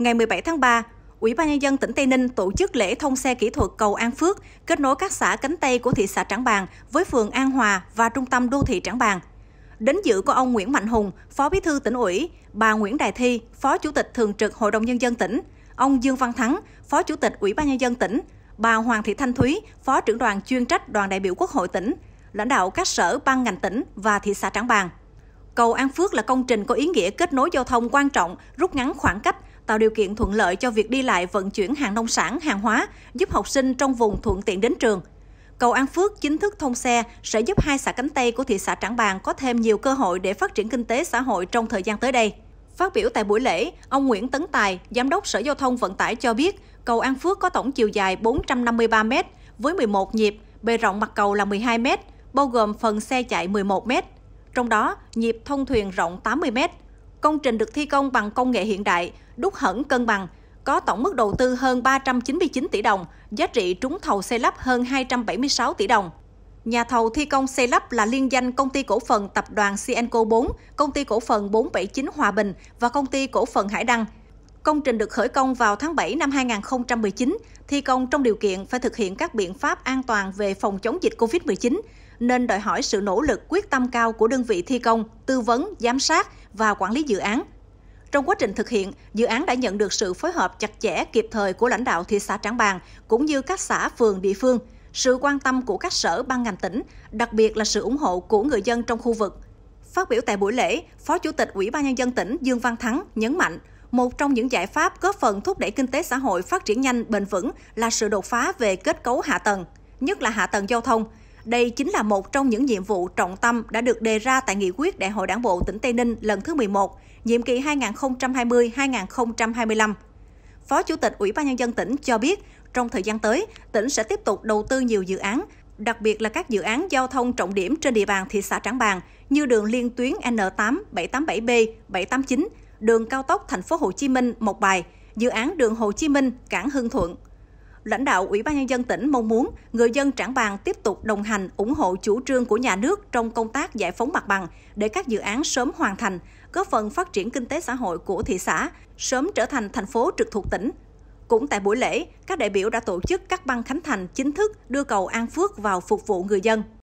ngày 17 tháng 3, Ủy ban nhân dân tỉnh Tây Ninh tổ chức lễ thông xe kỹ thuật cầu An Phước, kết nối các xã cánh Tây của thị xã Trảng Bàng với phường An Hòa và trung tâm đô thị Trảng Bàng. Đến dự có ông Nguyễn Mạnh Hùng, Phó Bí thư tỉnh ủy, bà Nguyễn Đài Thi, Phó Chủ tịch Thường trực Hội đồng Nhân dân tỉnh, ông Dương Văn Thắng, Phó Chủ tịch Ủy ban Nhân dân tỉnh, bà Hoàng Thị Thanh Thúy, Phó trưởng đoàn chuyên trách đoàn đại biểu Quốc hội tỉnh, lãnh đạo các sở ban ngành tỉnh và thị xã Trảng Bàng. Cầu An Phước là công trình có ý nghĩa kết nối giao thông quan trọng, rút ngắn khoảng cách, tạo điều kiện thuận lợi cho việc đi lại vận chuyển hàng nông sản, hàng hóa, giúp học sinh trong vùng thuận tiện đến trường. Cầu An Phước chính thức thông xe sẽ giúp hai xã cánh Tây của thị xã Trảng Bàng có thêm nhiều cơ hội để phát triển kinh tế xã hội trong thời gian tới đây. Phát biểu tại buổi lễ, ông Nguyễn Tấn Tài, Giám đốc Sở Giao thông Vận tải cho biết, cầu An Phước có tổng chiều dài 453 m với 11 nhịp, bề rộng mặt cầu là 12 m, bao gồm phần xe chạy 11 m. Trong đó, nhịp thông thuyền rộng 80 m, Công trình được thi công bằng công nghệ hiện đại, đúc hẳn cân bằng, có tổng mức đầu tư hơn 399 tỷ đồng, giá trị trúng thầu xây lắp hơn 276 tỷ đồng. Nhà thầu thi công xây lắp là liên danh công ty cổ phần tập đoàn Cienco 4, công ty cổ phần 479 Hòa Bình và công ty cổ phần Hải Đăng. Công trình được khởi công vào tháng 7 năm 2019, thi công trong điều kiện phải thực hiện các biện pháp an toàn về phòng chống dịch COVID-19, nên đòi hỏi sự nỗ lực quyết tâm cao của đơn vị thi công, tư vấn, giám sát và quản lý dự án. Trong quá trình thực hiện, dự án đã nhận được sự phối hợp chặt chẽ kịp thời của lãnh đạo thị xã Trảng Bàng cũng như các xã phường địa phương, sự quan tâm của các sở ban ngành tỉnh, đặc biệt là sự ủng hộ của người dân trong khu vực. Phát biểu tại buổi lễ, Phó Chủ tịch Ủy ban nhân dân tỉnh Dương Văn Thắng nhấn mạnh, một trong những giải pháp góp phần thúc đẩy kinh tế xã hội phát triển nhanh bền vững là sự đột phá về kết cấu hạ tầng, nhất là hạ tầng giao thông. Đây chính là một trong những nhiệm vụ trọng tâm đã được đề ra tại nghị quyết Đại hội Đảng bộ tỉnh Tây Ninh lần thứ 11, nhiệm kỳ 2020-2025. Phó Chủ tịch Ủy ban nhân dân tỉnh cho biết, trong thời gian tới, tỉnh sẽ tiếp tục đầu tư nhiều dự án, đặc biệt là các dự án giao thông trọng điểm trên địa bàn thị xã Trảng Bàng như đường liên tuyến N8 787B 789, đường cao tốc thành phố Hồ Chí Minh Mộc Bài, dự án đường Hồ Chí Minh Cảng Hưng Thuận, lãnh đạo Ủy ban Nhân dân tỉnh mong muốn người dân Trảng Bàng tiếp tục đồng hành, ủng hộ chủ trương của nhà nước trong công tác giải phóng mặt bằng để các dự án sớm hoàn thành, góp phần phát triển kinh tế xã hội của thị xã, sớm trở thành thành phố trực thuộc tỉnh. Cũng tại buổi lễ, các đại biểu đã tổ chức các băng khánh thành chính thức đưa cầu An Phước vào phục vụ người dân.